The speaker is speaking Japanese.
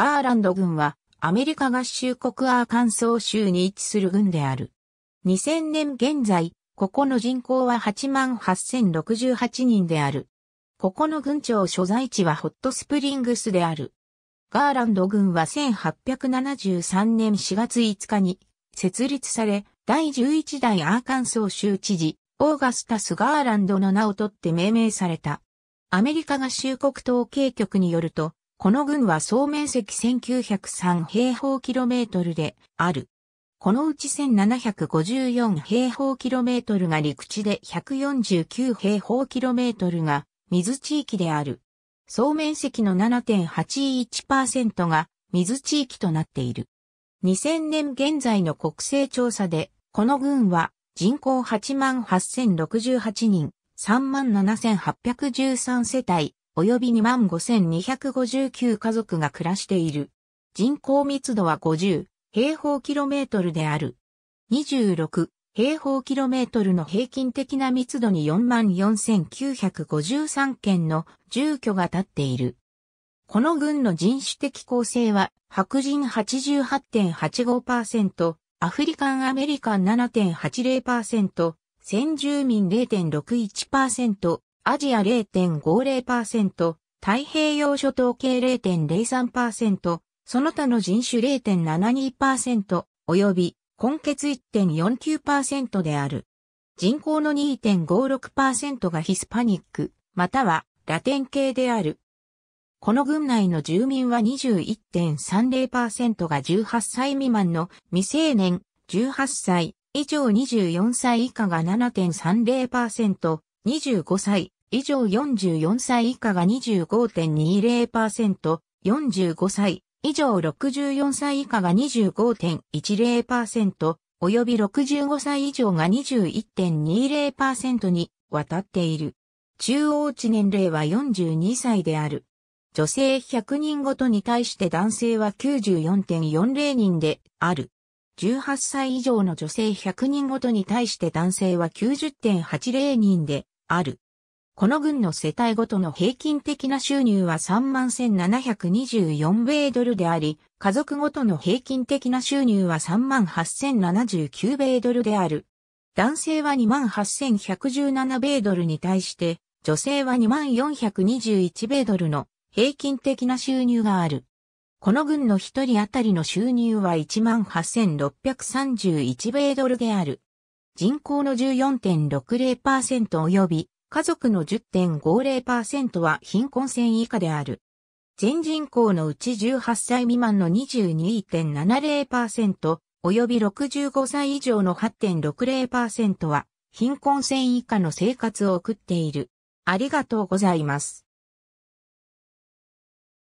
ガーランド軍はアメリカ合衆国アーカンソー州に位置する軍である。2000年現在、ここの人口は8万8068人である。ここの郡庁所在地はホットスプリングスである。ガーランド軍は1873年4月5日に設立され、第11代アーカンソー州知事、オーガスタス・ガーランドの名を取って命名された。アメリカ合衆国統計局によると、この軍は総面積1903平方キロメートルである。このうち1754平方キロメートルが陸地で149平方キロメートルが水地域である。総面積の7.81%が水地域となっている。2000年現在の国勢調査で、この軍は人口8万8068人、3万7813世帯、及び25,259家族が暮らしている。人口密度は50平方キロメートルである。26平方キロメートルの平均的な密度に44,953件の住居が建っている。この軍の人種的構成は白人88.85%、アフリカンアメリカン7.80%、先住民0.61%、アジア0.50%、太平洋諸島系0.03%、その他の人種0.72%、及び、根血1.49%である。人口の2.56%がヒスパニック、またはラテン系である。この軍内の住民は21.30%が18歳未満の未成年、18歳以上24歳以下が7.30%、25歳以上44歳以下が25.20%、45歳以上64歳以下が25.10%、及び65歳以上が21.20%に渡っている。中央値年齢は42歳である。女性100人ごとに対して男性は94.40人である。18歳以上の女性100人ごとに対して男性は90.80人である。この軍の世帯ごとの平均的な収入は31,724米ドルであり、家族ごとの平均的な収入は38,079米ドルである。男性は28,117米ドルに対して、女性は2421米ドルの平均的な収入がある。この軍の一人当たりの収入は18,631米ドルである。人口の14.60%及び家族の10.50%は貧困線以下である。全人口のうち18歳未満の22.70%、及び65歳以上の8.60%は貧困線以下の生活を送っている。ありがとうございます。